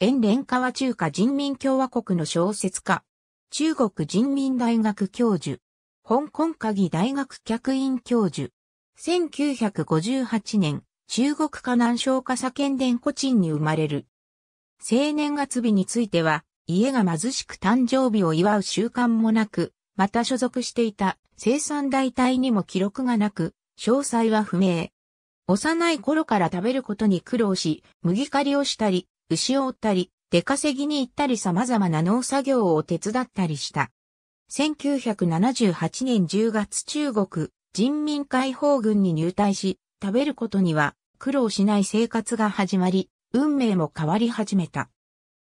縁連川中華人民共和国の小説家。中国人民大学教授。香港科技大学客員教授。1958年、中国河南省笠県伝古鎮に生まれる。青年月日については、家が貧しく誕生日を祝う習慣もなく、また所属していた生産代替にも記録がなく、詳細は不明。幼い頃から食べることに苦労し、麦刈りをしたり、牛を売ったり、出稼ぎに行ったり様々な農作業を手伝ったりした。1978年10月中国人民解放軍に入隊し、食べることには苦労しない生活が始まり、運命も変わり始めた。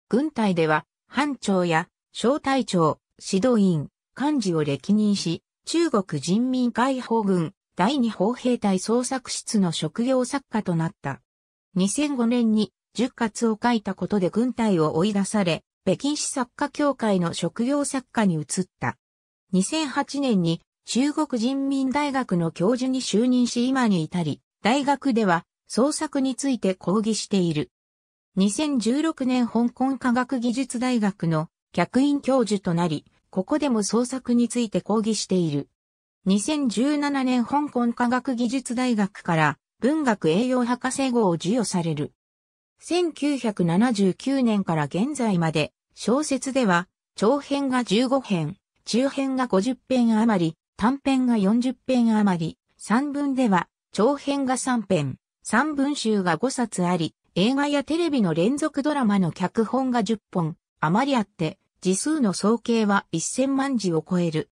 軍隊では班長や小隊長、指導員、幹事を歴任し、中国人民解放軍第二砲兵隊捜索室の職業作家となった。2005年に10活を書いたことで軍隊を追い出され、北京市作家協会の職業作家に移った。2008年に中国人民大学の教授に就任し今に至り、大学では創作について講義している。2016年香港科学技術大学の客員教授となり、ここでも創作について講義している。2017年香港科学技術大学から文学栄養博士号を授与される。1979年から現在まで、小説では、長編が15編、中編が50編余り、短編が40編余り、三文では、長編が3編、三文集が5冊あり、映画やテレビの連続ドラマの脚本が10本、余りあって、字数の総計は1000万字を超える。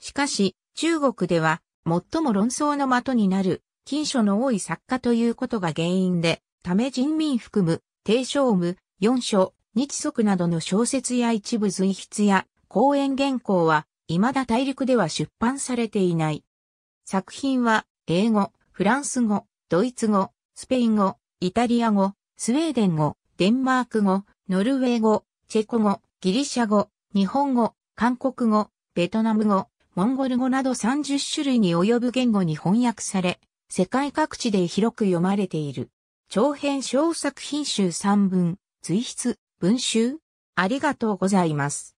しかし、中国では、最も論争の的になる、禁書の多い作家ということが原因で、ため人民含む、低章無、四書、日足などの小説や一部随筆や講演原稿は、未だ大陸では出版されていない。作品は、英語、フランス語、ドイツ語、スペイン語、イタリア語、スウェーデン語、デンマーク語、ノルウェー語、チェコ語、ギリシャ語、日本語、韓国語、ベトナム語、モンゴル語など30種類に及ぶ言語に翻訳され、世界各地で広く読まれている。長編小作品集3文、随筆、文集ありがとうございます。